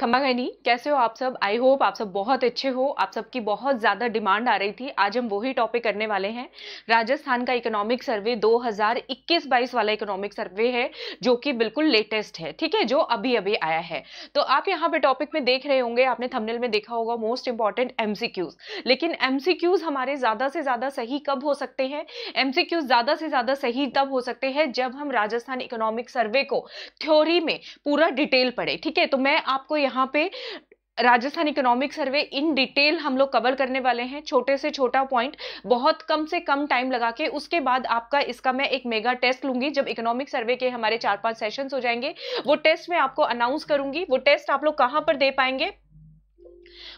खम्बागनी कैसे हो आप सब आई होप आप सब बहुत अच्छे हो आप सबकी बहुत ज़्यादा डिमांड आ रही थी आज हम वही टॉपिक करने वाले हैं राजस्थान का इकोनॉमिक सर्वे 2021-22 वाला इकोनॉमिक सर्वे है जो कि बिल्कुल लेटेस्ट है ठीक है जो अभी अभी आया है तो आप यहाँ पे टॉपिक में देख रहे होंगे आपने थमनेल में देखा होगा मोस्ट इंपॉर्टेंट एम लेकिन एम हमारे ज़्यादा से ज़्यादा सही कब हो सकते हैं एम ज़्यादा से ज़्यादा सही तब हो सकते हैं जब हम राजस्थान इकोनॉमिक सर्वे को थ्योरी में पूरा डिटेल पढ़े ठीक है तो मैं आपको यहाँ यहाँ पे Rajasthan economic survey in detail हम लोग कवर करने वाले हैं छोटे से छोटा पॉइंट बहुत कम से कम टाइम लगा के उसके बाद आपका इसका मैं एक मेगा टेस्ट लूंगी जब इकोनॉमिक सर्वे के हमारे चार पांच सेशंस हो जाएंगे वो टेस्ट मैं आपको अनाउंस करूंगी वो टेस्ट आप लोग कहाँ पर दे पाएंगे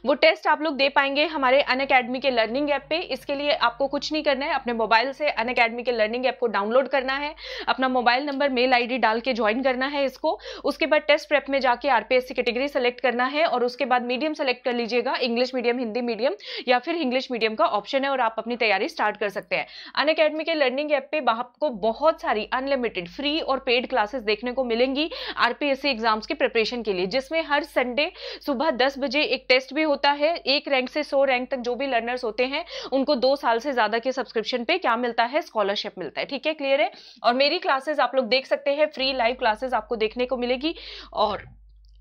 वो टेस्ट आप लोग दे पाएंगे हमारे अन अकेडमी के लर्निंग ऐप पे इसके लिए आपको कुछ नहीं करना है अपने मोबाइल से अन अकेडमी के लर्निंग ऐप को डाउनलोड करना है अपना मोबाइल नंबर मेल आईडी डाल के ज्वाइन करना है इसको उसके बाद टेस्ट प्रेप में जाके आरपीएससी कैटेगरी सेलेक्ट करना है और उसके बाद मीडियम सेलेक्ट कर लीजिएगा इंग्लिश मीडियम हिंदी मीडियम या फिर इंग्लिश मीडियम का ऑप्शन है और आप अपनी तैयारी स्टार्ट कर सकते हैं अन अकेडमी के लर्निंग ऐप पे आपको बहुत सारी अनलिमिटेड फ्री और पेड क्लासेस देखने को मिलेंगी आरपीएससी एग्जाम्स की प्रिपरेशन के लिए जिसमें हर संडे सुबह दस बजे एक टेस्ट टेस्ट भी होता है एक रैंक से सौ रैंक तक जो भी लर्नर्स होते हैं उनको दो साल से ज़्यादा के सब्सक्रिप्शन पे क्या मिलता है स्कॉलरशिप मिलता है ठीक है क्लियर है और मेरी क्लासेज आप लोग देख सकते हैं फ्री लाइव क्लासेज आपको देखने को मिलेगी और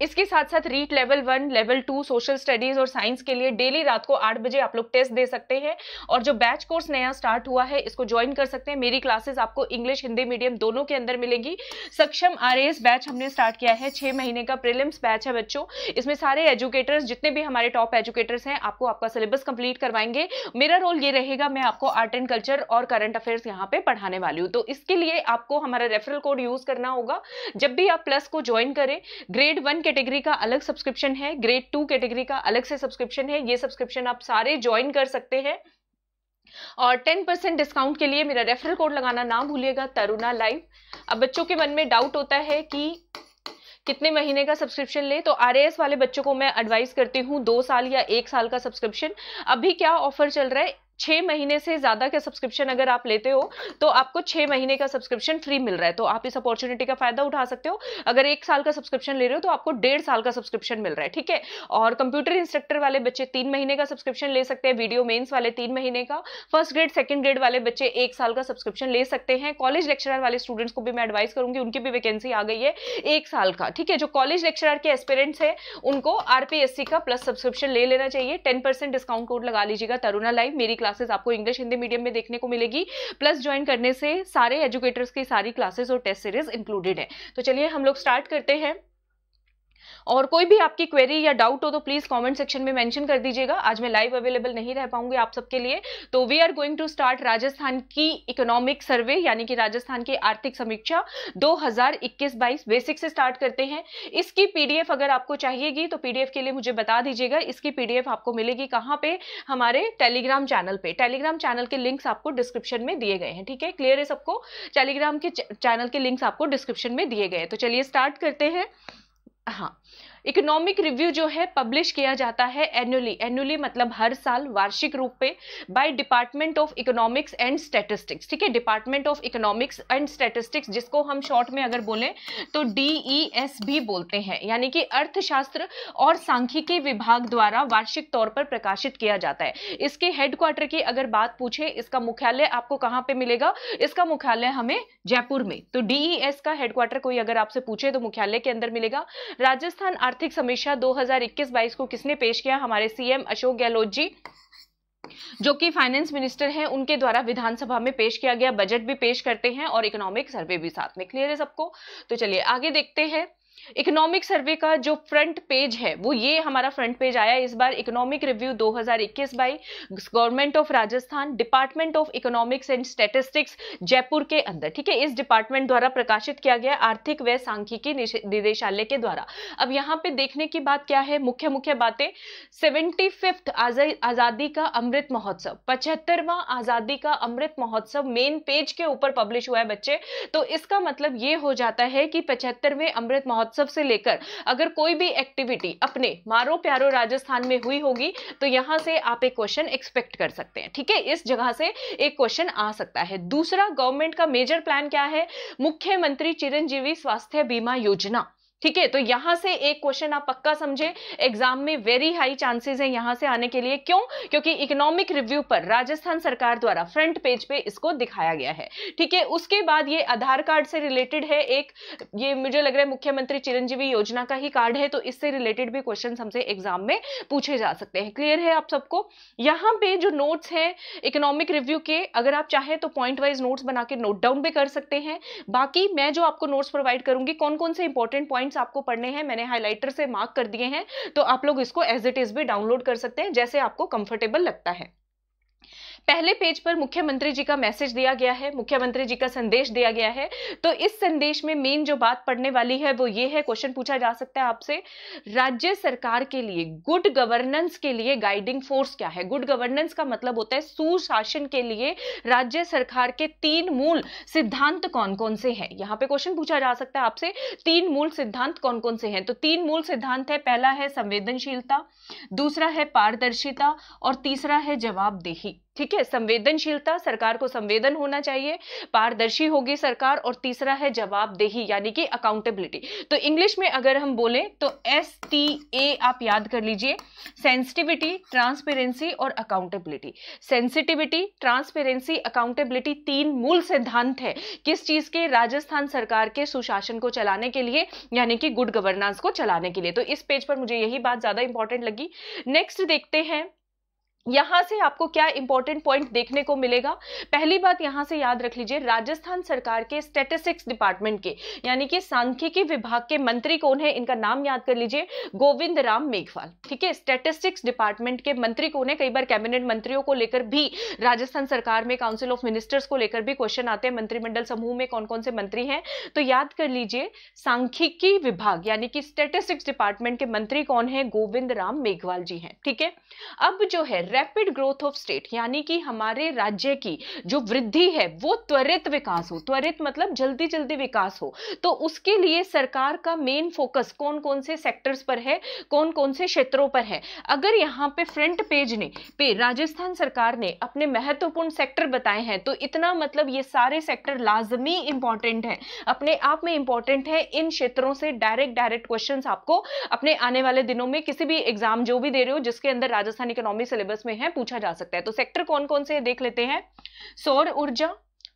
इसके साथ साथ REET level one level two social studies और साइंस के लिए डेली रात को आठ बजे आप लोग टेस्ट दे सकते हैं और जो बैच कोर्स नया स्टार्ट हुआ है इसको ज्वाइन कर सकते हैं मेरी क्लासेस आपको इंग्लिश हिंदी मीडियम दोनों के अंदर मिलेंगी सक्षम आर बैच हमने स्टार्ट किया है छः महीने का प्रिलिम्स बैच है बच्चों इसमें सारे एजुकेटर्स जितने भी हमारे टॉप एजुकेटर्स हैं आपको आपका सिलेबस कंप्लीट करवाएंगे मेरा रोल ये रहेगा मैं आपको आर्ट एंड कल्चर और करंट अफेयर्स यहाँ पे पढ़ाने वाली हूँ तो इसके लिए आपको हमारा रेफरल कोड यूज़ करना होगा जब भी आप प्लस को ज्वाइन करें ग्रेड वन कैटेगरी का अलग सब्सक्रिप्शन है ग्रेड टू कैटेगरी का अलग से सब्सक्रिप्शन है ये सब्सक्रिप्शन आप सारे ज्वाइन कर सकते हैं और 10 परसेंट डिस्काउंट के लिए मेरा रेफरल कोड लगाना ना भूलिएगा तरुणा लाइव अब बच्चों के मन में डाउट होता है कि कितने महीने का सब्सक्रिप्शन ले तो आर वाले बच्चों को मैं एडवाइस करती हूँ दो साल या एक साल का सब्सक्रिप्शन अभी क्या ऑफर चल रहा है छः महीने से ज़्यादा का सब्सक्रिप्शन अगर आप लेते हो तो आपको छः महीने का सब्सक्रिप्शन फ्री मिल रहा है तो आप इस अपॉर्चुनिटी का फ़ायदा उठा सकते हो अगर एक साल का सब्सक्रिप्शन ले रहे हो तो आपको डेढ़ साल का सब्सक्रिप्शन मिल रहा है ठीक है और कंप्यूटर इंस्ट्रक्टर वाले बच्चे तीन महीने का सब्सक्रिप्शन ले सकते हैं वीडियो मेन्स वाले तीन महीने का फर्स्ट ग्रेड सेकेंड ग्रेड वाले बच्चे एक साल का सब्सक्रिप्शन ले सकते हैं कॉलेज लेक्चरर वाले स्टूडेंट्स को भी मैं एडवाइस करूंगी उनकी भी वैकेंसी आ गई है एक साल का ठीक है जो कॉलेज लेक्चरर के एस्पेरेंट्स है उनको आरपीएससी का प्लस सब्सक्रिप्शन ले लेना चाहिए टेन डिस्काउंट कोड लगा लीजिएगा तरुणा लाइव मेरी क्लास क्लासेस आपको इंग्लिश हिंदी मीडियम में देखने को मिलेगी प्लस ज्वाइन करने से सारे एजुकेटर्स की सारी क्लासेस और टेस्ट सीरीज इंक्लूडेड है तो चलिए हम लोग स्टार्ट करते हैं और कोई भी आपकी क्वेरी या डाउट हो तो प्लीज़ कॉमेंट सेक्शन में मैंशन कर दीजिएगा आज मैं लाइव अवेलेबल नहीं रह पाऊंगी आप सबके लिए तो we are going to start Rajasthan की इकोनॉमिक सर्वे यानी कि राजस्थान की आर्थिक समीक्षा दो हजार बेसिक से स्टार्ट करते हैं इसकी पीडीएफ अगर आपको चाहिएगी तो पीडीएफ के लिए मुझे बता दीजिएगा इसकी पीडीएफ आपको मिलेगी कहाँ पे हमारे टेलीग्राम चैनल पे टेलीग्राम चैनल के लिंक्स आपको डिस्क्रिप्शन में दिए गए हैं ठीक है क्लियर है सबको टेलीग्राम के चैनल के लिंक्स आपको डिस्क्रिप्शन में दिए गए हैं तो चलिए स्टार्ट करते हैं 啊哈。इकोनॉमिक रिव्यू जो है पब्लिश किया जाता है एनुअली एनुअली मतलब हर साल वार्षिक रूप पे by department of economics and statistics ठीक है department of economics and statistics जिसको हम शॉर्ट में अगर बोलें तो डी e भी बोलते हैं यानी कि अर्थशास्त्र और सांख्यिकी विभाग द्वारा वार्षिक तौर पर प्रकाशित किया जाता है इसके हेडक्वार्टर की अगर बात पूछे इसका मुख्यालय आपको कहाँ पे मिलेगा इसका मुख्यालय हमें जयपुर में तो डीई e का हेडक्वार्टर कोई अगर आपसे पूछे तो मुख्यालय के अंदर मिलेगा राजस्थान आर्थिक समीक्षा 2021-22 को किसने पेश किया हमारे सीएम अशोक गहलोत जी जो कि फाइनेंस मिनिस्टर हैं उनके द्वारा विधानसभा में पेश किया गया बजट भी पेश करते हैं और इकोनॉमिक सर्वे भी साथ में क्लियर है सबको तो चलिए आगे देखते हैं इकोनॉमिक सर्वे का जो फ्रंट पेज है वो ये हमारा फ्रंट पेज आया इस बार economic review 2021 by government of Rajasthan department of economics and statistics Jaipur के अंदर ठीक है इस डिपार्टमेंट द्वारा प्रकाशित किया गया आर्थिक व सांख्यिकी निदेशालय के द्वारा अब यहाँ पे देखने की बात क्या है मुख्य मुख्य बातें सेवेंटी फिफ्थ आज़ादी का अमृत महोत्सव पचहत्तरवा आज़ादी का अमृत महोत्सव मेन पेज के ऊपर पब्लिश हुआ है बच्चे तो इसका मतलब ये हो जाता है कि पचहत्तरवें अमृत महोत्सव महोत्सव से लेकर अगर कोई भी एक्टिविटी अपने मारो प्यारो राजस्थान में हुई होगी तो यहां से आप एक क्वेश्चन एक्सपेक्ट कर सकते हैं ठीक है इस जगह से एक क्वेश्चन आ सकता है दूसरा गवर्नमेंट का मेजर प्लान क्या है मुख्यमंत्री चिरंजीवी स्वास्थ्य बीमा योजना ठीक है तो यहां से एक क्वेश्चन आप पक्का समझे एग्जाम में वेरी हाई चांसेस है यहां से आने के लिए क्यों क्योंकि इकोनॉमिक रिव्यू पर राजस्थान सरकार द्वारा फ्रंट पेज पे इसको दिखाया गया है ठीक है उसके बाद ये आधार कार्ड से रिलेटेड है एक ये मुझे लग रहा है मुख्यमंत्री चिरंजीवी योजना का ही कार्ड है तो इससे रिलेटेड भी क्वेश्चन हमसे एग्जाम में पूछे जा सकते हैं क्लियर है आप सबको यहां पर जो नोट्स हैं इकोनॉमिक रिव्यू के अगर आप चाहें तो पॉइंट वाइज नोट्स बना के नोट डाउन भी कर सकते हैं बाकी मैं जो आपको नोट्स प्रोवाइड करूंगी कौन कौन से इंपॉर्टेंट पॉइंट पॉइंट्स आपको पढ़ने हैं मैंने हाईलाइटर से मार्क कर दिए हैं तो आप लोग इसको एज इट इज़ भी डाउनलोड कर सकते हैं जैसे आपको कंफर्टेबल लगता है पहले पेज पर मुख्यमंत्री जी का मैसेज दिया गया है मुख्यमंत्री जी का संदेश दिया गया है तो इस संदेश में मेन जो बात पढ़ने वाली है वो ये है क्वेश्चन पूछा जा सकता है आपसे राज्य सरकार के लिए गुड गवर्नेंस के लिए गाइडिंग फोर्स क्या है गुड गवर्नेंस का मतलब होता है सुशासन के लिए राज्य सरकार के तीन मूल सिद्धांत कौन कौन से हैं यहाँ पे क्वेश्चन पूछा जा सकता है आपसे तीन मूल सिद्धांत कौन कौन से हैं तो तीन मूल सिद्धांत है पहला है संवेदनशीलता दूसरा है पारदर्शिता और तीसरा है जवाबदेही ठीक है संवेदनशीलता सरकार को संवेदन होना चाहिए पारदर्शी होगी सरकार और तीसरा है जवाबदेही यानी कि अकाउंटेबिलिटी तो इंग्लिश में अगर हम बोलें तो एस टी ए आप याद कर लीजिए सेंसिटिविटी ट्रांसपेरेंसी और अकाउंटेबिलिटी सेंसिटिविटी ट्रांसपेरेंसी अकाउंटेबिलिटी तीन मूल सिद्धांत है किस चीज के राजस्थान सरकार के सुशासन को चलाने के लिए यानी कि गुड गवर्नेंस को चलाने के लिए तो इस पेज पर मुझे यही बात ज्यादा इंपॉर्टेंट लगी नेक्स्ट देखते हैं यहां से आपको क्या इंपॉर्टेंट पॉइंट देखने को मिलेगा पहली बात यहां से याद रख लीजिए राजस्थान सरकार के स्टेटिस्टिक्स डिपार्टमेंट के यानी कि सांख्यिकी विभाग के मंत्री कौन है इनका नाम याद कर लीजिए गोविंद राम मेघवाल ठीक है स्टेटिस्टिक्स डिपार्टमेंट के मंत्री कौन है कई बार कैबिनेट मंत्रियों को लेकर भी राजस्थान सरकार में काउंसिल ऑफ मिनिस्टर्स को लेकर भी क्वेश्चन आते हैं मंत्रिमंडल समूह में कौन कौन से मंत्री हैं तो याद कर लीजिए सांख्यिकी विभाग यानी कि स्टेटिस्टिक्स डिपार्टमेंट के मंत्री कौन है गोविंद राम मेघवाल जी हैं ठीक है अब जो है रैपिड ग्रोथ ऑफ स्टेट यानी कि हमारे राज्य की जो वृद्धि है वो त्वरित विकास हो त्वरित मतलब जल्दी जल्दी विकास हो तो उसके लिए सरकार का मेन फोकस कौन कौन से सेक्टर्स पर है कौन कौन से क्षेत्रों पर है अगर यहाँ पे फ्रंट पेज ने पे राजस्थान सरकार ने अपने महत्वपूर्ण सेक्टर बताए हैं तो इतना मतलब ये सारे सेक्टर लाजमी इंपॉर्टेंट है अपने आप में इंपॉर्टेंट है इन क्षेत्रों से डायरेक्ट डायरेक्ट क्वेश्चन आपको अपने आने वाले दिनों में किसी भी एग्जाम जो भी दे रहे हो जिसके अंदर राजस्थान इकोनॉमी सिलेबस में है पूछा जा सकता है तो सेक्टर कौन कौन से देख लेते हैं सौर ऊर्जा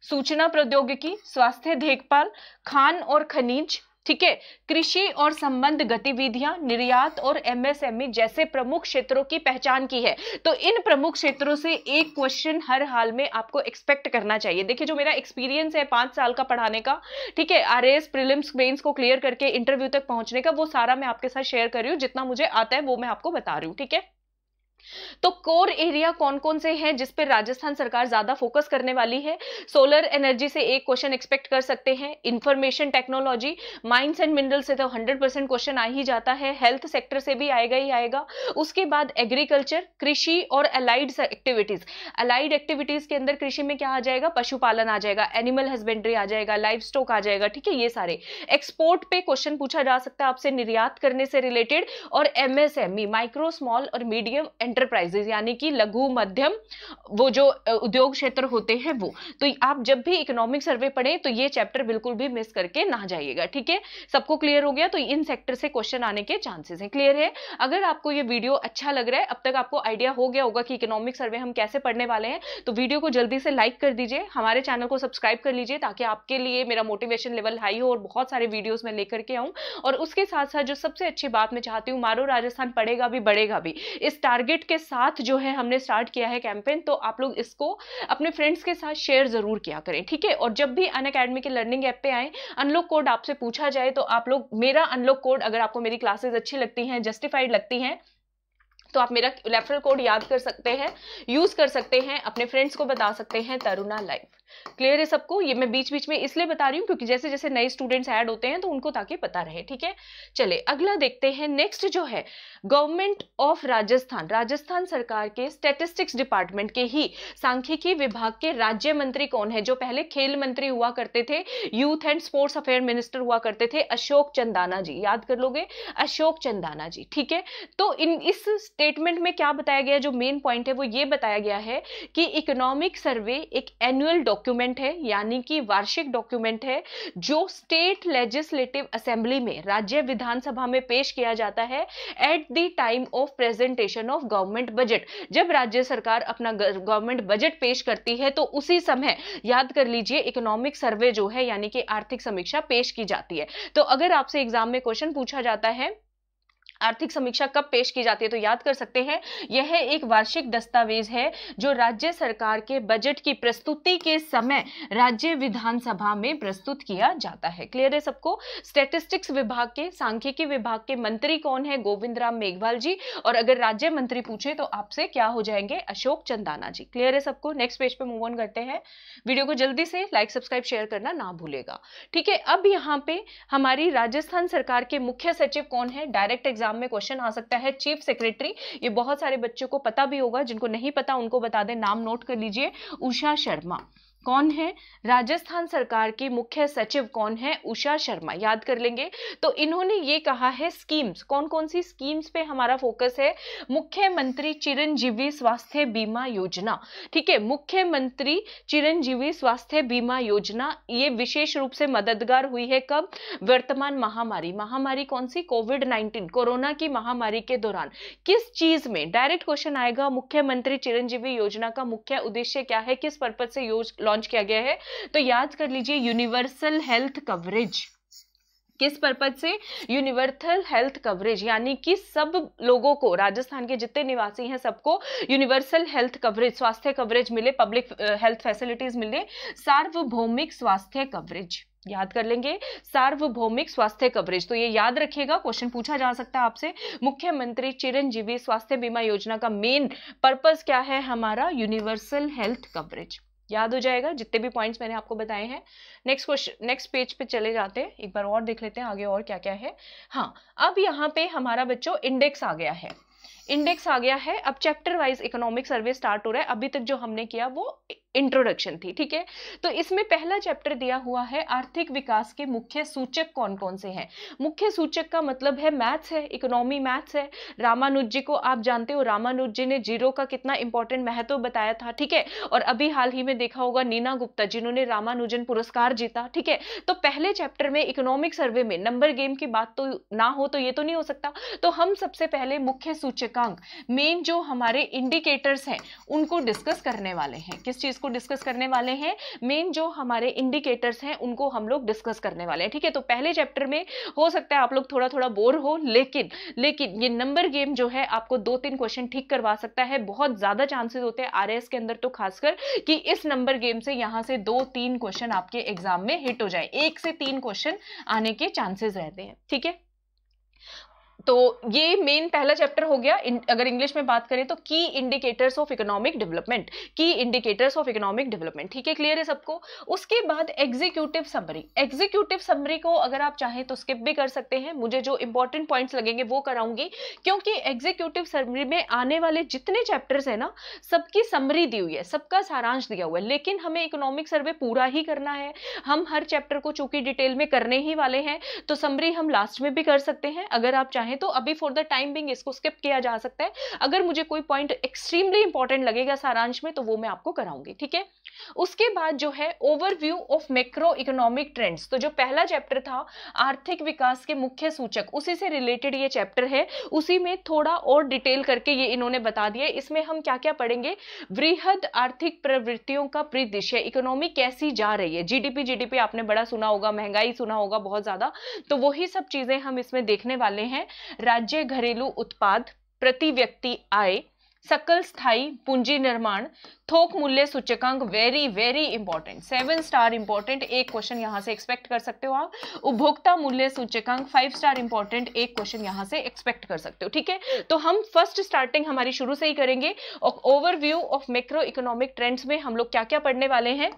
सूचना प्रौद्योगिकी स्वास्थ्य देखभाल खान और खनिज ठीक है कृषि और संबंध गतिविधियां निर्यात और एमएसएमई e जैसे प्रमुख क्षेत्रों की पहचान की है तो इन प्रमुख क्षेत्रों से एक क्वेश्चन हर हाल में आपको एक्सपेक्ट करना चाहिए देखिए जो मेरा एक्सपीरियंस है पांच साल का पढ़ाने का ठीक है आर एस प्रिलिम्स मेन्स को क्लियर करके इंटरव्यू तक पहुंचने का वो सारा मैं आपके साथ शेयर कर रही हूँ जितना मुझे आता है वो मैं आपको बता रही हूँ ठीक है तो कोर एरिया कौन कौन से हैं जिस पर राजस्थान सरकार ज्यादा फोकस करने वाली है सोलर एनर्जी से एक क्वेश्चन एक्सपेक्ट कर सकते हैं information technology mines and mineral से तो 100 परसेंट क्वेश्चन आ ही जाता है हेल्थ सेक्टर से भी आएगा ही आएगा उसके बाद एग्रीकल्चर कृषि और अलाइड एक्टिविटीज अलाइड एक्टिविटीज के अंदर कृषि में क्या आ जाएगा पशुपालन आ जाएगा एनिमल हस्बेंड्री आ जाएगा लाइफ स्टॉक आ जाएगा ठीक है ये सारे एक्सपोर्ट पे क्वेश्चन पूछा जा सकता है आपसे निर्यात करने से रिलेटेड और एमएसएमई माइक्रो स्मॉल और मीडियम एंटर एंटरप्राइजेस यानी कि लघु मध्यम वो जो उद्योग क्षेत्र होते हैं वो तो आप जब भी इकोनॉमिक सर्वे पढ़े तो ये चैप्टर बिल्कुल भी मिस करके ना जाइएगा ठीक है सबको क्लियर हो गया तो इन सेक्टर से क्वेश्चन आने के चांसेस हैं क्लियर है अगर आपको ये वीडियो अच्छा लग रहा है अब तक आपको आइडिया हो गया होगा कि इकोनॉमिक सर्वे हम कैसे पढ़ने वाले हैं तो वीडियो को जल्दी से लाइक कर दीजिए हमारे चैनल को सब्सक्राइब कर लीजिए ताकि आपके लिए मेरा मोटिवेशन लेवल हाई हो और बहुत सारे वीडियोज में लेकर के आऊँ और उसके साथ साथ जो सबसे अच्छी बात मैं चाहती हूँ मारो राजस्थान पढ़ेगा भी बढ़ेगा भी इस टारगेट के साथ जो है हमने स्टार्ट किया है कैंपेन तो आप लोग इसको अपने फ्रेंड्स के साथ शेयर ज़रूर किया करें ठीक है और जब भी अन अकेडमी के लर्निंग ऐप पे आए अनलॉक कोड आपसे पूछा जाए तो आप लोग मेरा अनलॉक कोड अगर आपको मेरी क्लासेज अच्छी लगती हैं जस्टिफाइड लगती हैं तो आप मेरा रेफरल कोड याद कर सकते हैं यूज़ कर सकते हैं अपने फ्रेंड्स को बता सकते हैं तरुणा लाइव क्लियर है सबको ये मैं बीच बीच में इसलिए बता रही हूँ क्योंकि जैसे जैसे नए स्टूडेंट्स ऐड होते हैं तो उनको ताकि पता रहे ठीक है चले अगला देखते हैं नेक्स्ट जो है गवर्नमेंट ऑफ राजस्थान राजस्थान सरकार के स्टेटिस्टिक्स डिपार्टमेंट के ही सांख्यिकी विभाग के राज्य मंत्री कौन है जो पहले खेल मंत्री हुआ करते थे youth and sports affair minister हुआ करते थे अशोक चंदाना जी याद कर लोगे अशोक चंदाना जी ठीक है तो इन इस स्टेटमेंट में क्या बताया गया जो मेन पॉइंट है वो ये बताया गया है कि इकोनॉमिक सर्वे एक एनुअल डॉक्यूमेंट डॉक्यूमेंट है यानी कि वार्षिक डॉक्यूमेंट है जो स्टेट लेजिस्लेटिव असेंबली में राज्य विधानसभा में पेश किया जाता है at the time of presentation of government budget जब राज्य सरकार अपना गवर्नमेंट बजट पेश करती है तो उसी समय याद कर लीजिए इकोनॉमिक सर्वे जो है यानी कि आर्थिक समीक्षा पेश की जाती है तो अगर आपसे एग्जाम में क्वेश्चन पूछा जाता है आर्थिक समीक्षा कब पेश की जाती है तो याद कर सकते हैं यह एक वार्षिक दस्तावेज है जो राज्य सरकार के बजट की प्रस्तुति के समय राज्य विधानसभा में प्रस्तुत किया जाता है क्लियर है सबको स्टेटिस्टिक्स विभाग के सांख्यिकी विभाग के मंत्री कौन है गोविंद राम मेघवाल जी और अगर राज्य मंत्री पूछे तो आपसे क्या हो जाएंगे अशोक चंदाना जी क्लियर है सबको नेक्स्ट पेज पे मूव ऑन करते हैं वीडियो को जल्दी से लाइक सब्सक्राइब शेयर करना ना भूलेगा ठीक है अब यहाँ पे हमारी राजस्थान सरकार के मुख्य सचिव कौन है डायरेक्ट एग्जाम एग्जाम में क्वेश्चन आ सकता है चीफ सेक्रेटरी ये बहुत सारे बच्चों को पता भी होगा जिनको नहीं पता उनको बता दें नाम नोट कर लीजिए उषा शर्मा कौन है राजस्थान सरकार की मुख्य सचिव कौन है उषा शर्मा याद कर लेंगे तो इन्होंने ये कहा है स्कीम्स कौन कौन सी स्कीम्स पे हमारा फोकस है मुख्यमंत्री चिरंजीवी स्वास्थ्य बीमा योजना ठीक है मुख्यमंत्री चिरंजीवी स्वास्थ्य बीमा योजना ये विशेष रूप से मददगार हुई है कब वर्तमान महामारी महामारी कौन सी कोविड नाइन्टीन कोरोना की महामारी के दौरान किस चीज में डायरेक्ट क्वेश्चन आएगा मुख्यमंत्री चिरंजीवी योजना का मुख्य उद्देश्य क्या है किस पर्पज से लॉन्च लॉन्च किया गया है तो याद कर लीजिए यूनिवर्सल हेल्थ कवरेज किस पर्पज से यूनिवर्सल हेल्थ कवरेज यानी कि सब लोगों को राजस्थान के जितने निवासी हैं सबको यूनिवर्सल हेल्थ कवरेज स्वास्थ्य कवरेज मिले पब्लिक हेल्थ फैसिलिटीज मिले सार्वभौमिक स्वास्थ्य कवरेज याद कर लेंगे सार्वभौमिक स्वास्थ्य कवरेज तो ये याद रखिएगा क्वेश्चन पूछा जा सकता है आपसे मुख्यमंत्री चिरंजीवी स्वास्थ्य बीमा योजना का मेन पर्पज क्या है हमारा यूनिवर्सल हेल्थ कवरेज याद हो जाएगा जितने भी पॉइंट्स मैंने आपको बताए हैं नेक्स्ट क्वेश्चन नेक्स्ट पेज पे चले जाते हैं एक बार और देख लेते हैं आगे और क्या क्या है हाँ अब यहाँ पे हमारा बच्चों इंडेक्स आ गया है इंडेक्स आ गया है अब chapter wise economic survey start हो रहा है अभी तक जो हमने किया वो इंट्रोडक्शन थी ठीक है तो इसमें पहला चैप्टर दिया हुआ है आर्थिक विकास के मुख्य सूचक कौन कौन से हैं मुख्य सूचक का मतलब है मैथ्स है इकोनॉमी मैथ्स है रामानुज जी को आप जानते हो रामानुज जी ने जीरो का कितना इंपॉर्टेंट महत्व बताया था ठीक है और अभी हाल ही में देखा होगा नीना गुप्ता जिन्होंने रामानुजन पुरस्कार जीता ठीक है तो पहले चैप्टर में इकोनॉमिक सर्वे में नंबर गेम की बात तो ना हो तो ये तो नहीं हो सकता तो हम सबसे पहले मुख्य सूचकांक मेन जो हमारे इंडिकेटर्स हैं उनको डिस्कस करने वाले हैं किस चीज़ को इसको डिस्कस करने वाले हैं मेन जो हमारे इंडिकेटर्स हैं उनको हम लोग डिस्कस करने वाले हैं ठीक है तो पहले चैप्टर में हो सकता है आप लोग थोड़ा थोड़ा बोर हो लेकिन लेकिन ये नंबर गेम जो है आपको दो तीन क्वेश्चन ठीक करवा सकता है बहुत ज़्यादा चांसेस होते हैं आर के अंदर तो खासकर कि इस नंबर गेम से यहाँ से दो तीन क्वेश्चन आपके एग्जाम में हिट हो जाए एक से तीन क्वेश्चन आने के चांसेस रहते हैं ठीक है तो ये मेन पहला चैप्टर हो गया अगर इंग्लिश में बात करें तो की इंडिकेटर्स ऑफ इकोनॉमिक डेवलपमेंट की इंडिकेटर्स ऑफ इकोनॉमिक डेवलपमेंट ठीक है क्लियर है सबको उसके बाद एग्जीक्यूटिव समरी एग्जीक्यूटिव समरी को अगर आप चाहें तो स्किप भी कर सकते हैं मुझे जो इंपॉर्टेंट पॉइंट्स लगेंगे वो कराऊंगी क्योंकि एग्जीक्यूटिव समरी में आने वाले जितने चैप्टर्स हैं ना सबकी समरी दी हुई है सबका सारांश दिया हुआ है लेकिन हमें इकोनॉमिक सर्वे पूरा ही करना है हम हर चैप्टर को चूंकि डिटेल में करने ही वाले हैं तो समरी हम लास्ट में भी कर सकते हैं अगर आप चाहें हैं तो अभी फॉर द टाइम बिंग इसको स्किप किया जा सकता है अगर मुझे कोई पॉइंट एक्सट्रीमली इंपॉर्टेंट लगेगा सारांश में तो वो मैं आपको कराऊंगी ठीक है उसके बाद जो है overview of macro economic trends तो जो पहला चैप्टर था आर्थिक विकास के मुख्य सूचक उसी से रिलेटेड ये चैप्टर है उसी में थोड़ा और डिटेल करके ये इन्होंने बता दिया इसमें हम क्या क्या पढ़ेंगे वृहद आर्थिक प्रवृत्तियों का परिदृश्य इकोनॉमी कैसी जा रही है जीडीपी जीडीपी आपने बड़ा सुना होगा महंगाई सुना होगा बहुत ज़्यादा तो वही सब चीज़ें हम इसमें देखने वाले हैं राज्य घरेलू उत्पाद प्रति व्यक्ति आय सकल स्थाई पूंजी निर्माण थोक मूल्य सूचकांक very very important seven star important एक क्वेश्चन यहां से एक्सपेक्ट कर सकते हो आप उपभोक्ता मूल्य सूचकांक फाइव स्टार इंपॉर्टेंट एक क्वेश्चन यहां से एक्सपेक्ट कर सकते हो ठीक है तो हम फर्स्ट स्टार्टिंग हमारी शुरू से ही करेंगे overview of macro economic trends में हम लोग क्या क्या पढ़ने वाले हैं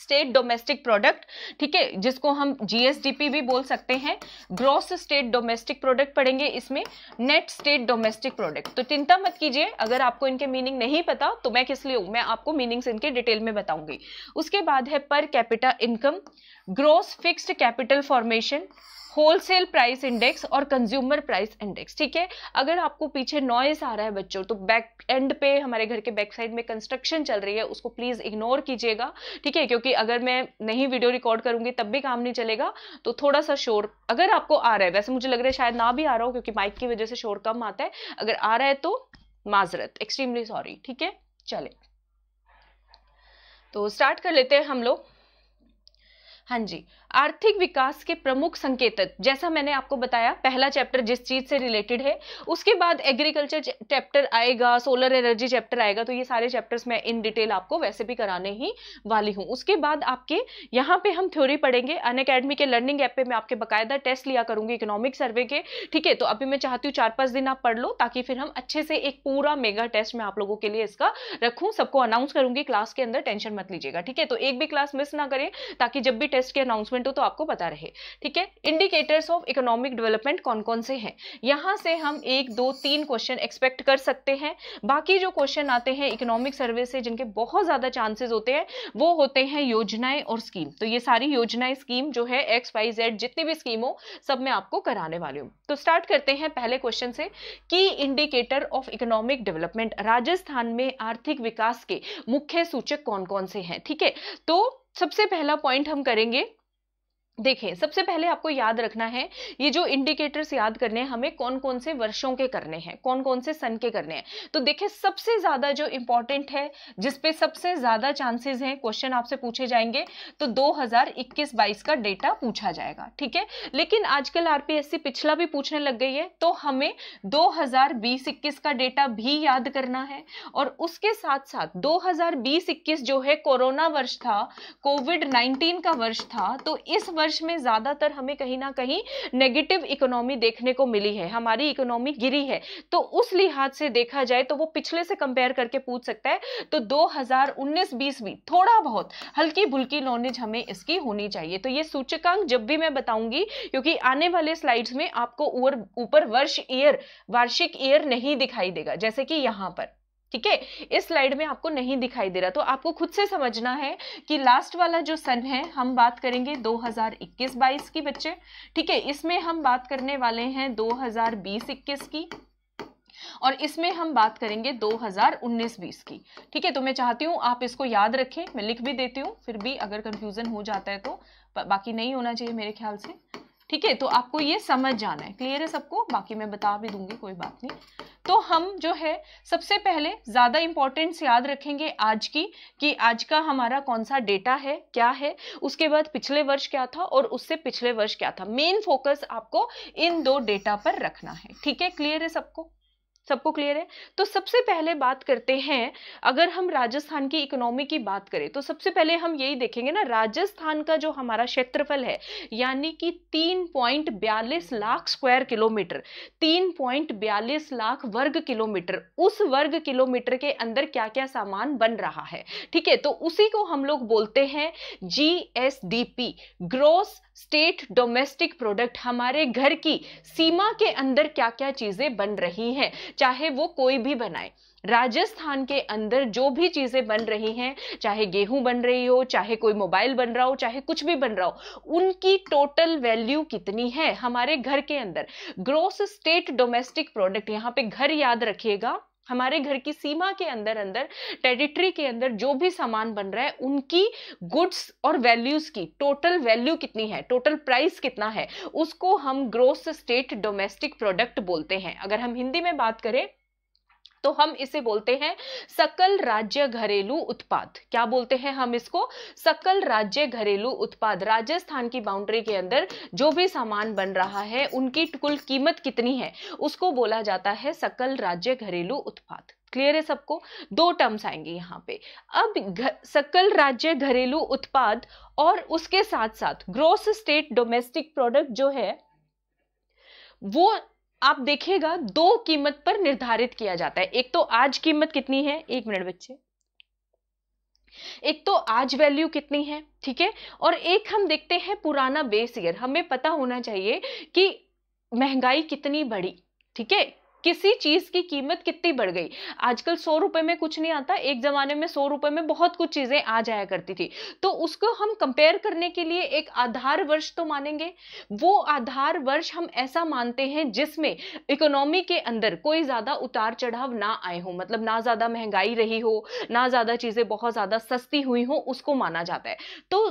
स्टेट डोमेस्टिक प्रोडक्ट ठीक है जिसको हम जीएसडीपी भी बोल सकते हैं ग्रॉस स्टेट डोमेस्टिक प्रोडक्ट पढ़ेंगे इसमें नेट स्टेट डोमेस्टिक प्रोडक्ट तो चिंता मत कीजिए अगर आपको इनके मीनिंग नहीं पता तो मैं किस लिए हूं मैं आपको मीनिंग्स इनके डिटेल में बताऊंगी उसके बाद है per capita income gross fixed capital formation wholesale price index और कंज्यूमर प्राइस इंडेक्स ठीक है अगर आपको पीछे नॉइस आ रहा है बच्चों तो बैक एंड पे हमारे घर के बैक साइड में कंस्ट्रक्शन चल रही है उसको प्लीज इग्नोर कीजिएगा ठीक है क्योंकि अगर मैं नहीं वीडियो रिकॉर्ड करूंगी तब भी काम नहीं चलेगा तो थोड़ा सा शोर अगर आपको आ रहा है वैसे मुझे लग रहा है शायद ना भी आ रहा हो क्योंकि माइक की वजह से शोर कम आता है अगर आ रहा है तो माजरत एक्सट्रीमली सॉरी ठीक है चले तो स्टार्ट कर लेते हैं हम लोग हाँ जी आर्थिक विकास के प्रमुख संकेतक जैसा मैंने आपको बताया पहला चैप्टर जिस चीज से रिलेटेड है उसके बाद एग्रीकल्चर चैप्टर आएगा सोलर एनर्जी चैप्टर आएगा तो ये सारे चैप्टर्स मैं इन डिटेल आपको वैसे भी कराने ही वाली हूँ उसके बाद आपके यहाँ पे हम थ्योरी पढ़ेंगे अन अकेडमी के लर्निंग ऐप पे मैं आपके बकायदा टेस्ट लिया करूंगी इकोनॉमिक सर्वे के ठीक है तो अभी मैं चाहती हूँ चार पांच दिन आप पढ़ लो ताकि फिर हम अच्छे से एक पूरा मेगा टेस्ट मैं आप लोगों के लिए इसका रखूँ सबको अनाउंस करूंगी क्लास के अंदर टेंशन मत लीजिएगा ठीक है तो एक भी क्लास मिस ना करें ताकि जब भी टेस्ट के अनाउंसमेंट घंटों तो आपको पता रहे ठीक है इंडिकेटर्स ऑफ इकोनॉमिक डेवलपमेंट कौन कौन से हैं यहाँ से हम एक दो तीन क्वेश्चन एक्सपेक्ट कर सकते हैं बाकी जो क्वेश्चन आते हैं इकोनॉमिक सर्वे से जिनके बहुत ज़्यादा चांसेस होते हैं वो होते हैं योजनाएं और स्कीम तो ये सारी योजनाएं स्कीम जो है एक्स वाई जेड जितनी भी स्कीम हो सब मैं आपको कराने वाली हूँ तो स्टार्ट करते हैं पहले क्वेश्चन से की indicator of economic development Rajasthan में आर्थिक विकास के मुख्य सूचक कौन कौन से हैं ठीक है तो सबसे पहला पॉइंट हम करेंगे देखे सबसे पहले आपको याद रखना है ये जो इंडिकेटर्स याद करने हैं हमें कौन कौन से वर्षों के करने हैं कौन कौन से सन के करने हैं तो देखिए सबसे ज़्यादा जो इंपॉर्टेंट है जिसपे सबसे ज़्यादा चांसेस हैं क्वेश्चन आपसे पूछे जाएंगे तो 2021-22 का डेटा पूछा जाएगा ठीक है लेकिन आजकल आरपीएससी पिछला भी पूछने लग गई है तो हमें दो हजार का डेटा भी याद करना है और उसके साथ साथ दो हजार जो है कोरोना वर्ष था कोविड नाइनटीन का वर्ष था तो इस वर्ष वर्ष में ज्यादातर हमें कहीं ना कहीं नेगेटिव इकोनॉमी देखने को मिली है हमारी इकोनॉमी गिरी है तो उस लिहाज से देखा जाए तो वो पिछले से कंपेयर करके पूछ सकता है तो 2019-20 भी थोड़ा बहुत हल्की भुल्की नॉलेज हमें इसकी होनी चाहिए तो ये सूचकांक जब भी मैं बताऊंगी क्योंकि आने वाले स्लाइड्स में आपको ऊपर वर्ष ईयर वार्षिक ईयर नहीं दिखाई देगा जैसे कि यहां पर ठीक है इस स्लाइड में आपको नहीं दिखाई दे रहा तो आपको खुद से समझना है कि लास्ट वाला जो सन है हम बात करेंगे 2021-22 की बच्चे ठीक है इसमें हम बात करने वाले हैं 2020-21 की और इसमें हम बात करेंगे 2019-20 की ठीक है तो मैं चाहती हूँ आप इसको याद रखें मैं लिख भी देती हूँ फिर भी अगर कंफ्यूजन हो जाता है तो बाकी नहीं होना चाहिए मेरे ख्याल से ठीक है तो आपको ये समझ जाना है क्लियर है सबको बाकी मैं बता भी दूंगी कोई बात नहीं तो हम जो है सबसे पहले ज़्यादा इंपॉर्टेंट याद रखेंगे आज की कि आज का हमारा कौन सा डेटा है क्या है उसके बाद पिछले वर्ष क्या था और उससे पिछले वर्ष क्या था मेन फोकस आपको इन दो डेटा पर रखना है ठीक है क्लियर है सबको सबको क्लियर है तो सबसे पहले बात करते हैं अगर हम राजस्थान की इकोनॉमी की बात करें तो सबसे पहले हम यही देखेंगे ना राजस्थान का जो हमारा क्षेत्रफल है यानी कि तीन पॉइंट बयालीस लाख स्क्वायर किलोमीटर तीन पॉइंट बयालीस लाख वर्ग किलोमीटर उस वर्ग किलोमीटर के अंदर क्या क्या सामान बन रहा है ठीक है तो उसी को हम लोग बोलते हैं G S D P gross state domestic product हमारे घर की सीमा के अंदर क्या क्या चीज़ें बन रही हैं चाहे वो कोई भी बनाए राजस्थान के अंदर जो भी चीज़ें बन रही हैं चाहे गेहूं बन रही हो चाहे कोई मोबाइल बन रहा हो चाहे कुछ भी बन रहा हो उनकी टोटल वैल्यू कितनी है हमारे घर के अंदर ग्रोस स्टेट डोमेस्टिक प्रोडक्ट यहाँ पे घर याद रखिएगा हमारे घर की सीमा के अंदर अंदर टेरिटरी के अंदर जो भी सामान बन रहा है उनकी गुड्स और वैल्यूज की टोटल वैल्यू कितनी है टोटल प्राइस कितना है उसको हम ग्रोस स्टेट डोमेस्टिक प्रोडक्ट बोलते हैं अगर हम हिंदी में बात करें तो हम इसे बोलते हैं सकल राज्य घरेलू उत्पाद क्या बोलते हैं हम इसको सकल राज्य घरेलू उत्पाद राजस्थान की बाउंड्री के अंदर जो भी सामान बन रहा है उनकी कुल कीमत कितनी है उसको बोला जाता है सकल राज्य घरेलू उत्पाद क्लियर है सबको दो टर्म्स आएंगे यहाँ पे अब घ, सकल राज्य घरेलू उत्पाद और उसके साथ साथ ग्रोस स्टेट डोमेस्टिक प्रोडक्ट जो है वो आप देखिएगा दो कीमत पर निर्धारित किया जाता है एक तो आज कीमत कितनी है एक मिनट बच्चे एक तो आज वैल्यू कितनी है ठीक है और एक हम देखते हैं पुराना बेस ईयर हमें पता होना चाहिए कि महंगाई कितनी बढ़ी ठीक है किसी चीज की कीमत कितनी बढ़ गई आजकल सौ रुपए में कुछ नहीं आता एक जमाने में सौ रुपए में बहुत कुछ चीजें आ जाया करती थी तो उसको हम कंपेयर करने के लिए एक आधार वर्ष तो मानेंगे वो आधार वर्ष हम ऐसा मानते हैं जिसमें इकोनॉमी के अंदर कोई ज्यादा उतार चढ़ाव ना आए हो मतलब ना ज्यादा महंगाई रही हो ना ज्यादा चीजें बहुत ज्यादा सस्ती हुई हो उसको माना जाता है तो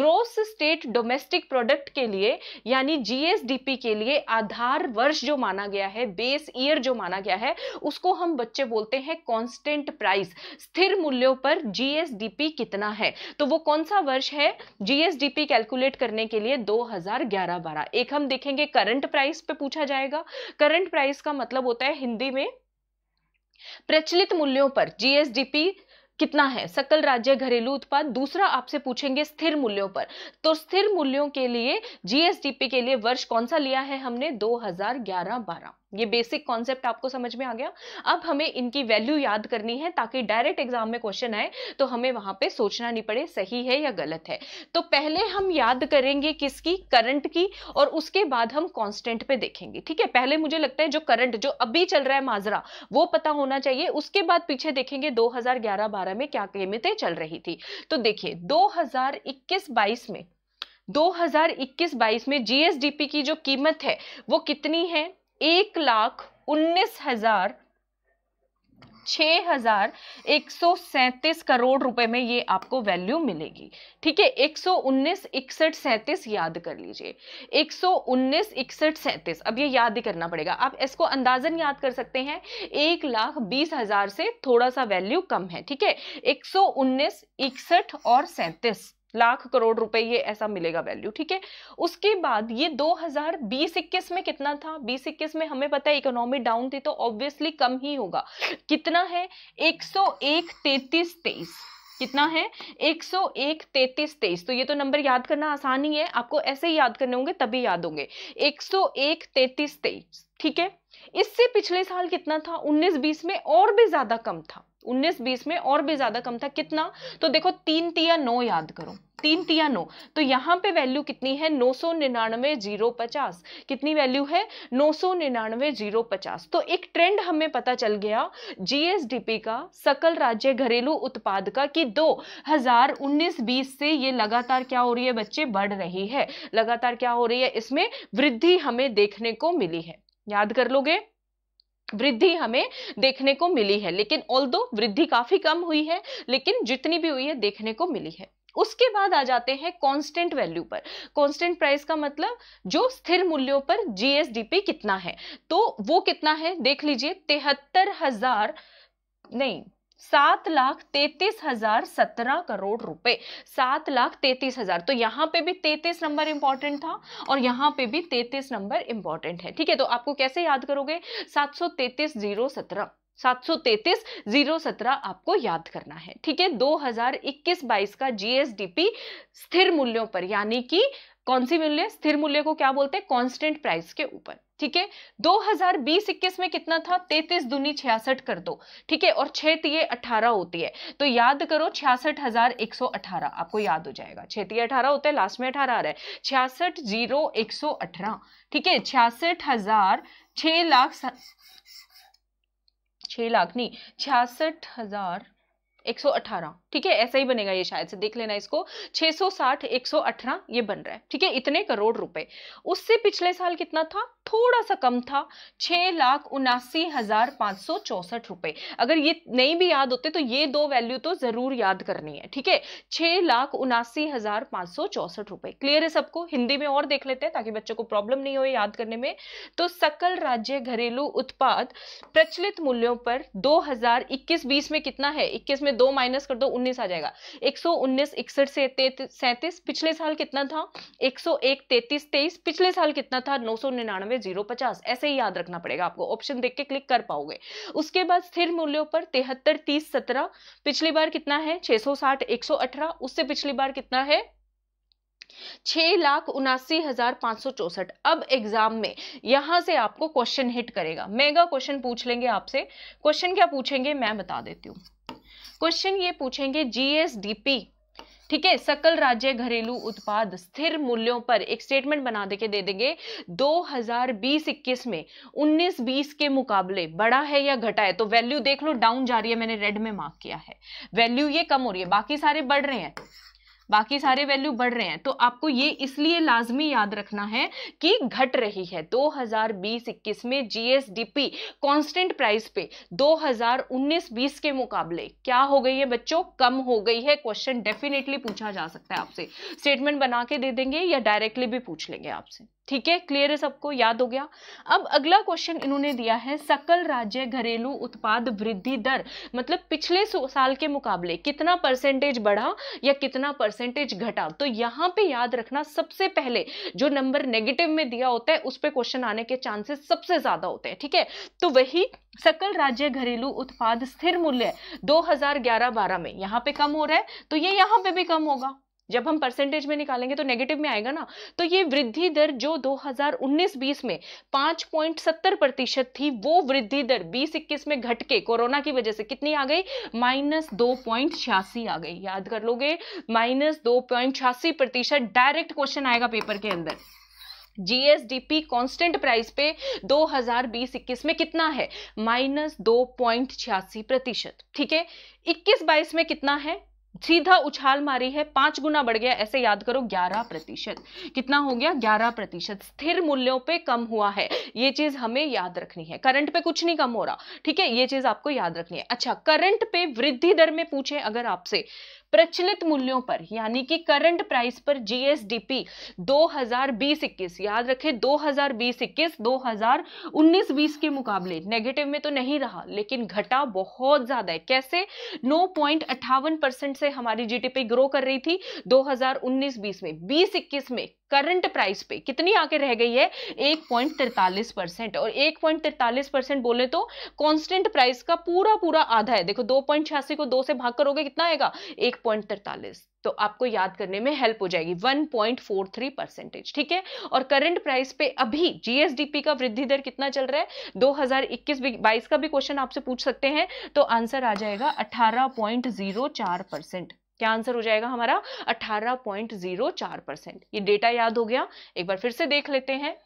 ग्रोस स्टेट डोमेस्टिक प्रोडक्ट के लिए यानी जीएसडीपी के लिए आधार वर्ष जो माना गया है बेस ईयर स्थिर जो माना गया है उसको हम बच्चे बोलते हैं कांस्टेंट प्राइस स्थिर मूल्यों पर जीएसडीपी कितना है तो वो कौन सा वर्ष है जीएसडीपी कैलकुलेट करने के लिए 2011-12 एक हम देखेंगे करंट प्राइस पे पूछा जाएगा करंट प्राइस का मतलब होता है हिंदी में प्रचलित मूल्यों पर जीएसडीपी कितना है सकल राज्य घरेलू उत्पाद दूसरा आपसे पूछेंगे स्थिर मूल्यों पर तो स्थिर मूल्यों के लिए जीएसडीपी के लिए वर्ष कौन सा लिया है हमने 2011-12 ये बेसिक कॉन्सेप्ट आपको समझ में आ गया अब हमें इनकी वैल्यू याद करनी है ताकि डायरेक्ट एग्जाम में क्वेश्चन आए तो हमें वहां पे सोचना नहीं पड़े सही है या गलत है तो पहले हम याद करेंगे किसकी करंट की और उसके बाद हम कांस्टेंट पे देखेंगे ठीक है पहले मुझे लगता है जो करंट जो अभी चल रहा है माजरा वो पता होना चाहिए उसके बाद पीछे देखेंगे दो हजार में क्या कीमतें चल रही थी तो देखिए दो हजार में 2021-22 में जीएसडीपी की जो कीमत है वो कितनी है एक लाख उन्नीस हजार छः हजार एक सौ सैंतीस करोड़ रुपए में ये आपको वैल्यू मिलेगी ठीक है एक सौ उन्नीस इकसठ सैंतीस याद कर लीजिए एक सौ उन्नीस इकसठ सैंतीस अब ये याद ही करना पड़ेगा आप इसको अंदाजन याद कर सकते हैं एक लाख बीस हजार से थोड़ा सा वैल्यू कम है ठीक है एक सौ उन्नीस इकसठ और सैंतीस लाख करोड़ रुपए ये ऐसा मिलेगा वैल्यू ठीक है उसके बाद ये बीस इक्कीस में कितना था 2021 में हमें पता है इकोनॉमी डाउन थी तो ऑब्वियसली कम ही होगा कितना है 101 33 तेईस कितना है 101 33 तेईस तो ये तो नंबर याद करना आसान ही है आपको ऐसे ही याद करने होंगे तभी याद होंगे 101 33 तेईस ठीक है इससे पिछले साल कितना था 19-20 में और भी ज्यादा कम था 19-20 में और भी ज्यादा कम था कितना तो देखो तीन तिया नौ याद करो तीन तिया नौ तो यहाँ पे वैल्यू कितनी है नौ सौ निन्यानवे जीरो पचास कितनी वैल्यू है नौ सौ निन्यानवे जीरो पचास तो एक ट्रेंड हमें पता चल गया जीएसडीपी का सकल राज्य घरेलू उत्पाद का कि दो हजार उन्नीस बीस से ये लगातार क्या हो रही है बच्चे बढ़ रही है लगातार क्या हो रही है इसमें वृद्धि हमें देखने को मिली है याद कर लोगे वृद्धि हमें देखने को मिली है लेकिन ऑल वृद्धि काफी कम हुई है लेकिन जितनी भी हुई है देखने को मिली है उसके बाद आ जाते हैं कांस्टेंट वैल्यू पर कांस्टेंट प्राइस का मतलब जो स्थिर मूल्यों पर जीएसडीपी कितना है तो वो कितना है देख लीजिए तिहत्तर हजार नहीं सात लाख तैतीस हजार सत्रह करोड़ रुपए सात लाख तैतीस हजार तो यहां पे भी तैतीस नंबर इंपॉर्टेंट था और यहां पे भी तैतीस नंबर इंपॉर्टेंट है ठीक है तो आपको कैसे याद करोगे सात सौ तैतीस जीरो सत्रह सात सौ तैतीस जीरो सत्रह आपको याद करना है ठीक है दो हजार इक्कीस बाईस का जीएसडीपी स्थिर मूल्यों पर यानी कि कौन सी मूल्य स्थिर मूल्य को क्या बोलते हैं कांस्टेंट प्राइस के ऊपर ठीक है 2020-21 में कितना था तैतीस दूनी छियासठ कर दो ठीक है और छह तीय अठारह होती है तो याद करो छियासठ हजार एक सौ अठारह आपको याद हो जाएगा छह तीय अठारह होते हैं लास्ट में अठारह आ रहा है छियासठ जीरो एक सौ अठारह ठीक है छियासठ हजार छह लाख छह लाख नहीं छियासठ हजार एक सौ अठारह ठीक है ऐसा ही बनेगा ये शायद से देख लेना इसको 660 118 ये बन रहा है ठीक है इतने करोड़ रुपए उससे पिछले साल कितना था थोड़ा सा कम था छह लाख उनासी हजार पांच सौ चौसठ रुपए अगर ये नहीं भी याद होते तो ये दो वैल्यू तो जरूर याद करनी है ठीक है छह लाख उनासी हजार पांच सौ चौसठ रुपए क्लियर है सबको हिंदी में और देख लेते हैं ताकि बच्चों को प्रॉब्लम नहीं हो याद करने में तो सकल राज्य घरेलू उत्पाद प्रचलित मूल्यों पर दो हजार इक्कीस बीस में कितना है इक्कीस में दो माइनस कर दो 119 आ जाएगा 119 इकसठ से सैंतीस पिछले साल कितना था 101 33 23 पिछले साल कितना था 999 सौ निन्यानवे ऐसे ही याद रखना पड़ेगा आपको ऑप्शन देख के क्लिक कर पाओगे उसके बाद स्थिर मूल्यों पर तिहत्तर तीस सत्रह पिछली बार कितना है 660 118 उससे पिछली बार कितना है छह लाख उनासी हजार पांच सौ चौसठ अब एग्जाम में यहां से आपको क्वेश्चन हिट करेगा मेगा क्वेश्चन पूछ लेंगे आपसे क्वेश्चन क्या पूछेंगे मैं बता देती हूं क्वेश्चन ये पूछेंगे जीएसडीपी ठीक है सकल राज्य घरेलू उत्पाद स्थिर मूल्यों पर एक स्टेटमेंट बना दे के दे देंगे 2020-21 में 19-20 के मुकाबले बड़ा है या घटा है तो वैल्यू देख लो डाउन जा रही है मैंने रेड में मार्क किया है वैल्यू ये कम हो रही है बाकी सारे बढ़ रहे हैं बाकी सारे वैल्यू बढ़ रहे हैं तो आपको ये इसलिए लाजमी याद रखना है कि घट रही है 2020-21 में जीएसडीपी कांस्टेंट प्राइस पे 2019-20 के मुकाबले क्या हो गई है बच्चों कम हो गई है क्वेश्चन डेफिनेटली पूछा जा सकता है आपसे स्टेटमेंट बना के दे देंगे या डायरेक्टली भी पूछ लेंगे आपसे ठीक है क्लियर है सबको याद हो गया अब अगला क्वेश्चन इन्होंने दिया है सकल राज्य घरेलू उत्पाद वृद्धि दर मतलब पिछले साल के मुकाबले कितना परसेंटेज बढ़ा या कितना परसेंटेज घटा तो यहाँ पे याद रखना सबसे पहले जो नंबर नेगेटिव में दिया होता है उस पर क्वेश्चन आने के चांसेस सबसे ज्यादा होते हैं ठीक है तो वही सकल राज्य घरेलू उत्पाद स्थिर मूल्य दो हजार में यहाँ पे कम हो रहा है तो ये यहाँ पे भी कम होगा जब हम परसेंटेज में निकालेंगे तो नेगेटिव में आएगा ना तो ये वृद्धि दर जो 2019-20 में 5.70 प्रतिशत थी वो वृद्धि दर 20 में घटके कोरोना की वजह से कितनी आ गई माइनस दो आ गई याद कर लोगे माइनस दो प्रतिशत डायरेक्ट क्वेश्चन आएगा पेपर के अंदर जीएसडीपी कांस्टेंट प्राइस पे 2020-21 में कितना है माइनस दो पॉइंट छियासी प्रतिशत ठीक है इक्कीस बाईस में कितना है सीधा उछाल मारी है पांच गुना बढ़ गया ऐसे याद करो ग्यारह प्रतिशत कितना हो गया ग्यारह प्रतिशत स्थिर मूल्यों पे कम हुआ है ये चीज हमें याद रखनी है करंट पे कुछ नहीं कम हो रहा ठीक है ये चीज आपको याद रखनी है अच्छा करंट पे वृद्धि दर में पूछे अगर आपसे प्रचलित मूल्यों पर यानी कि करंट प्राइस पर जीएसडीपी 2020-21 याद रखें दो हजार 2019-20 के मुकाबले नेगेटिव में तो नहीं रहा लेकिन घटा बहुत ज्यादा है कैसे नौ परसेंट से हमारी जीडीपी ग्रो कर रही थी 2019-20 में बीस इक्कीस में करंट प्राइस पे कितनी आके रह गई है एक पॉइंट तिरतालीस परसेंट और एक पॉइंट तिरतालीस परसेंट बोले तो कांस्टेंट प्राइस का पूरा पूरा आधा है देखो दो पॉइंट छियासी को दो से भाग करोगे कितना आएगा एक पॉइंट तिरतालीस तो आपको याद करने में हेल्प हो जाएगी 1.43 परसेंटेज ठीक है और करंट प्राइस पे अभी जीएसडीपी का वृद्धि दर कितना चल रहा है 2021-22 का भी क्वेश्चन आपसे पूछ सकते हैं तो आंसर आ जाएगा 18.04 परसेंट क्या आंसर हो जाएगा हमारा 18.04 परसेंट ये डेटा याद हो गया एक बार फिर से देख लेते हैं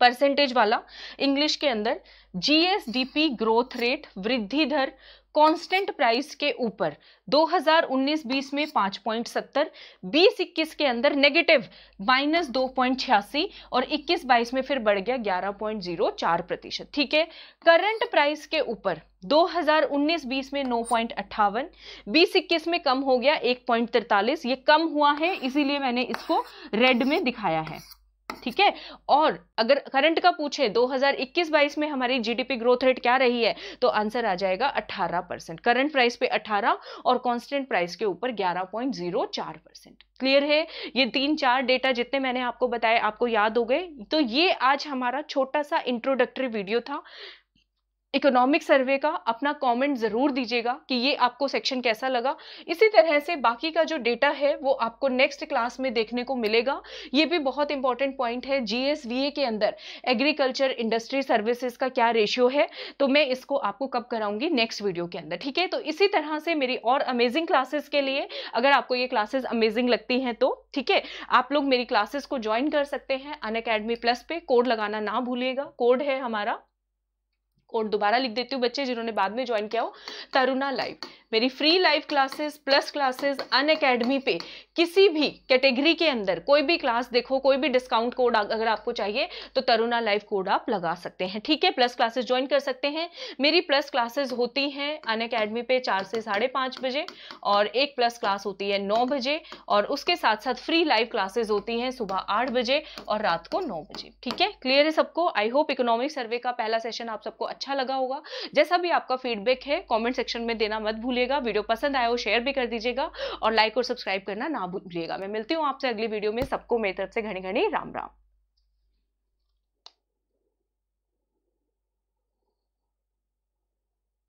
परसेंटेज वाला इंग्लिश के अंदर जीएसडीपी ग्रोथ रेट वृद्धि दर कांस्टेंट प्राइस के ऊपर 2019-20 में 5.70 20-21 के अंदर नेगेटिव माइनस दो और 21-22 में फिर बढ़ गया 11.04 प्रतिशत ठीक है करंट प्राइस के ऊपर 2019-20 में नौ पॉइंट अट्ठावन बीस इक्कीस में कम हो गया एक पॉइंट तिरतालीस ये कम हुआ है इसीलिए मैंने इसको रेड में दिखाया है ठीक है और अगर करंट का पूछे 2021-22 में हमारी जीडीपी ग्रोथ रेट क्या रही है तो आंसर आ जाएगा 18 परसेंट करंट प्राइस पे 18 और कांस्टेंट प्राइस के ऊपर 11.04 परसेंट क्लियर है ये तीन चार डेटा जितने मैंने आपको बताए आपको याद हो गए तो ये आज हमारा छोटा सा इंट्रोडक्टरी वीडियो था इकोनॉमिक सर्वे का अपना कमेंट ज़रूर दीजिएगा कि ये आपको सेक्शन कैसा लगा इसी तरह से बाकी का जो डेटा है वो आपको नेक्स्ट क्लास में देखने को मिलेगा ये भी बहुत इंपॉर्टेंट पॉइंट है जी के अंदर एग्रीकल्चर इंडस्ट्री सर्विसेज का क्या रेशियो है तो मैं इसको आपको कब कराऊंगी नेक्स्ट वीडियो के अंदर ठीक है तो इसी तरह से मेरी और अमेजिंग क्लासेस के लिए अगर आपको ये क्लासेस अमेजिंग लगती हैं तो ठीक है आप लोग मेरी क्लासेस को ज्वाइन कर सकते हैं अन प्लस पे कोड लगाना ना भूलिएगा कोड है हमारा कोड दोबारा लिख देती हूँ बच्चे जिन्होंने बाद में ज्वाइन किया हो तरुणा लाइव मेरी free live classes plus classes Unacademy पे किसी भी कैटेगरी के अंदर कोई भी क्लास देखो कोई भी डिस्काउंट कोड अगर आपको चाहिए तो तरुणा लाइव कोड आप लगा सकते हैं ठीक है प्लस क्लासेस ज्वाइन कर सकते हैं मेरी प्लस क्लासेस होती हैं अन अकेडमी पे चार से साढ़े पाँच बजे और एक प्लस क्लास होती है नौ बजे और उसके साथ साथ फ्री लाइव क्लासेज होती हैं सुबह आठ बजे और रात को नौ बजे ठीक है क्लियर है सबको आई होप इकोनॉमिक सर्वे का पहला सेशन आप सबको अच्छा लगा होगा जैसा भी आपका फीडबैक है कॉमेंट सेक्शन में देना मत भूलिएगा वीडियो पसंद आया हो शेयर भी कर दीजिएगा और लाइक और सब्सक्राइब करना ना भूलिएगा मैं मिलती हूँ आपसे अगली वीडियो में सबको मेरी तरफ से घनी घनी राम राम